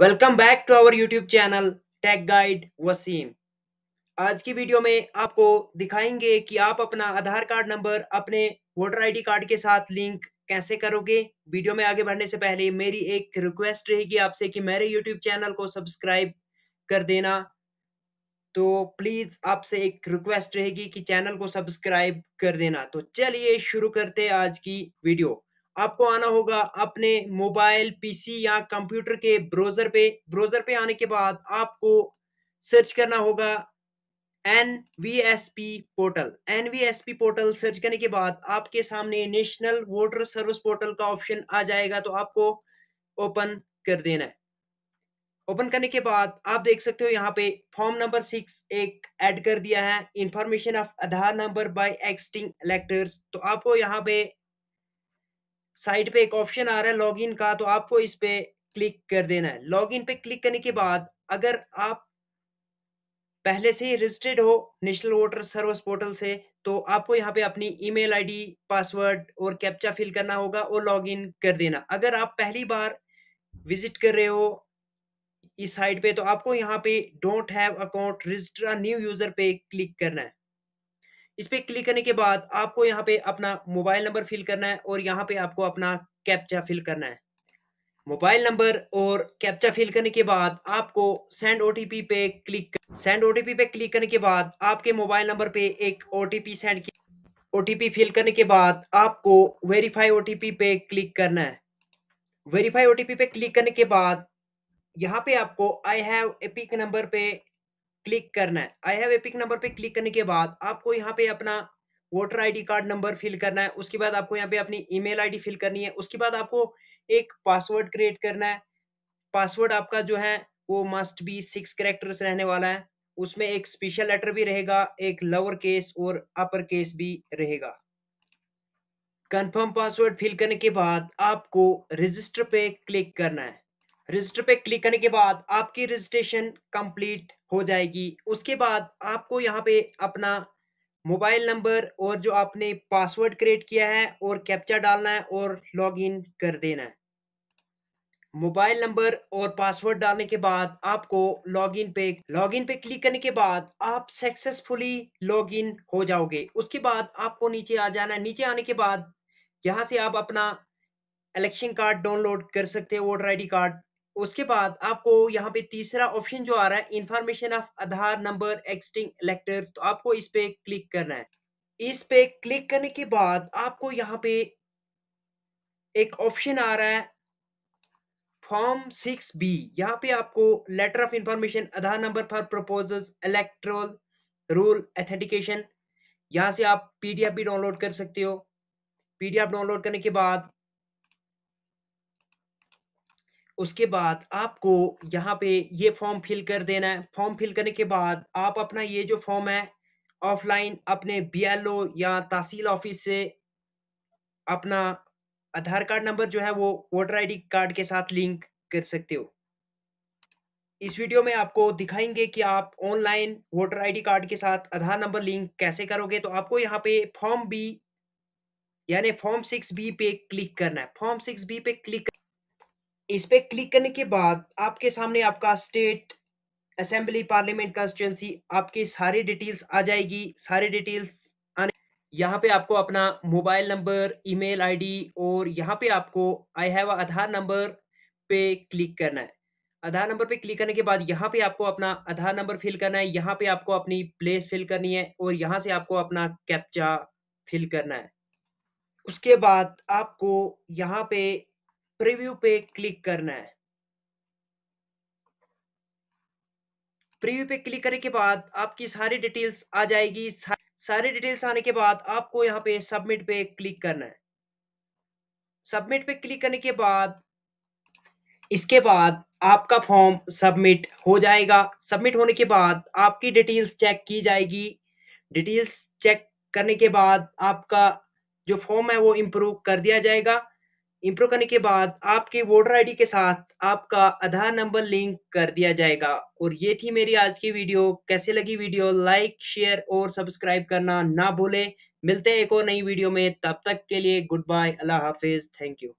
welcome back to our YouTube channel tech guide Wasim आज की video में आपको दिखाएंगे कि आप अपना आधार कार्ड नंबर अपने वोटर आईडी कार्ड के साथ लिंक कैसे करोगे वीडियो में आगे बढ़ने से पहले मेरी एक रिक्वेस्ट रहेगी आपसे कि मेरे यूट्यूब चैनल को सब्सक्राइब कर देना तो प्लीज आपसे एक रिक्वेस्ट रहेगी कि चैनल को सब्सक्राइब कर देना तो चलिए शुरू करते आज की वीडियो आपको आना होगा अपने मोबाइल पीसी या कंप्यूटर के ब्राउजर पे ब्राउजर पे आने के बाद आपको सर्च करना होगा N V S P portal N V S P portal search करने के बाद आपके सामने नेशनल वोटर सर्विस पोर्टल का ऑप्शन आ जाएगा तो आपको ओपन कर देना है ओपन करने के बाद आप देख सकते हो यहाँ पे फॉर्म नंबर सिक्स एक ऐड कर दिया है information of Aadhaar number by existing electors तो आपको यहाँ पे साइट पे एक ऑप्शन आ रहा है लॉगिन का तो आपको इस पे क्लिक कर देना है लॉगिन पे क्लिक करने के बाद अगर आप पहले से ही रजिस्टर्ड हो नेशनल वोटर सर्विस पोर्टल से तो आपको यहाँ पे अपनी ईमेल आईडी पासवर्ड और कैप्चा फिल करना होगा और लॉगिन कर देना अगर आप पहली बार विजिट कर रहे हो इस साइट पे तो आपको यहाँ पे don't have account register new user पे क्लिक करना है इस पर क्लिक करने के बाद आपको यहाँ पे अपना मोबाइल नंबर फिल करना है और यहाँ पे आपको अपना कैप्चा फिल करना है मोबाइल नंबर और कैप्चा फिल करने के बाद आपको सेंड ओटीपी पे क्लिक सेंड ओटीपी पे क्लिक करने के बाद आपके मोबाइल नंबर पे एक ओटीपी सेंड की ओटीपी फिल करने के बाद आपको वेरीफाई ओटीपी पे क्लिक करना है वेरीफाई ओटीपी पे क्लिक करने के बाद यहाँ पे आपको आई हैव एपिक नंबर पे क्लिक करना है आई हैव एपिक नंबर पे क्लिक करने के बाद आपको यहाँ पे अपना voter ID card number fill करना है उसके बाद आपको यहाँ पे अपनी ईमेल आईडी फिल करनी है उसके बाद आपको एक पासवर्ड क्रिएट करना है पासवर्ड आपका जो है वो मस्ट बी सिक्स करेक्टर्स रहने वाला है उसमें एक स्पेशल लेटर भी रहेगा एक लोअर केस और अपर केस भी रहेगा कंफर्म पासवर्ड फिल करने के बाद आपको रजिस्टर पे क्लिक करना है रजिस्टर पे क्लिक करने के बाद आपकी रजिस्ट्रेशन कंप्लीट हो जाएगी उसके बाद आपको यहाँ पे अपना मोबाइल नंबर और जो आपने पासवर्ड क्रिएट किया है और कैप्चा डालना है और लॉगिन कर देना है मोबाइल नंबर और पासवर्ड डालने के बाद आपको लॉगिन पे लॉगिन पे क्लिक करने के बाद आप सक्सेसफुली लॉगिन हो जाओगे उसके बाद आपको नीचे आ जाना है नीचे आने के बाद यहाँ से आप अपना इलेक्शन कार्ड डाउनलोड कर सकते हो वोटर आई कार्ड उसके बाद आपको यहाँ पे तीसरा ऑप्शन जो आ रहा है information of Aadhaar number existing electors तो आपको इस पे क्लिक करना है इस पे क्लिक करने के बाद आपको यहाँ पे एक ऑप्शन आ रहा है फॉर्म सिक्स बी यहाँ पे आपको letter of information Aadhaar number for proposals electoral roll authentication यहाँ से आप पीडीएफ भी डाउनलोड कर सकते हो पीडीएफ डाउनलोड करने के बाद उसके बाद आपको यहाँ पे ये फॉर्म फिल कर देना है फॉर्म फिल करने के बाद आप अपना ये जो फॉर्म है ऑफलाइन अपने बीएलओ या तहसील ऑफिस से अपना आधार कार्ड नंबर जो है वो वोटर आईडी कार्ड के साथ लिंक कर सकते हो इस वीडियो में आपको दिखाएंगे कि आप ऑनलाइन वोटर आईडी कार्ड के साथ आधार नंबर लिंक कैसे करोगे तो आपको यहाँ पे फॉर्म बी यानी फॉर्म सिक्स बी पे क्लिक करना है फॉर्म सिक्स बी पे क्लिक इस पे क्लिक करने के बाद आपके सामने आपका स्टेट असेंबली पार्लियामेंट कॉन्स्टिट्यूंसी आपके सारे डिटेल्स आ जाएगी सारे डिटेल्स आने यहाँ पे आपको अपना मोबाइल नंबर ईमेल आईडी और यहाँ पे आपको आई हैव आधार नंबर पे क्लिक करना है आधार नंबर पे क्लिक करने के बाद यहाँ पे आपको अपना आधार नंबर फिल करना है यहाँ पे आपको अपनी प्लेस फिल करनी है और यहाँ से आपको अपना कैप्चा फिल करना है उसके बाद आपको यहाँ पे प्रीव्यू पे क्लिक करना है प्रीव्यू पे क्लिक करने के बाद आपकी सारी डिटेल्स आ जाएगी सारी डिटेल्स आने के बाद आपको यहाँ पे सबमिट पे क्लिक करना है सबमिट पे क्लिक करने के बाद इसके बाद आपका फॉर्म सबमिट हो जाएगा सबमिट होने के बाद आपकी डिटेल्स चेक की जाएगी डिटेल्स चेक करने के बाद आपका जो फॉर्म है वो इम्प्रूव कर दिया जाएगा इंप्रूव करने के बाद आपके वोटर आईडी के साथ आपका आधार नंबर लिंक कर दिया जाएगा और ये थी मेरी आज की वीडियो कैसे लगी वीडियो लाइक शेयर और सब्सक्राइब करना ना भूलें मिलते हैं एक और नई वीडियो में तब तक के लिए गुड बाय अल्लाह हाफिज थैंक यू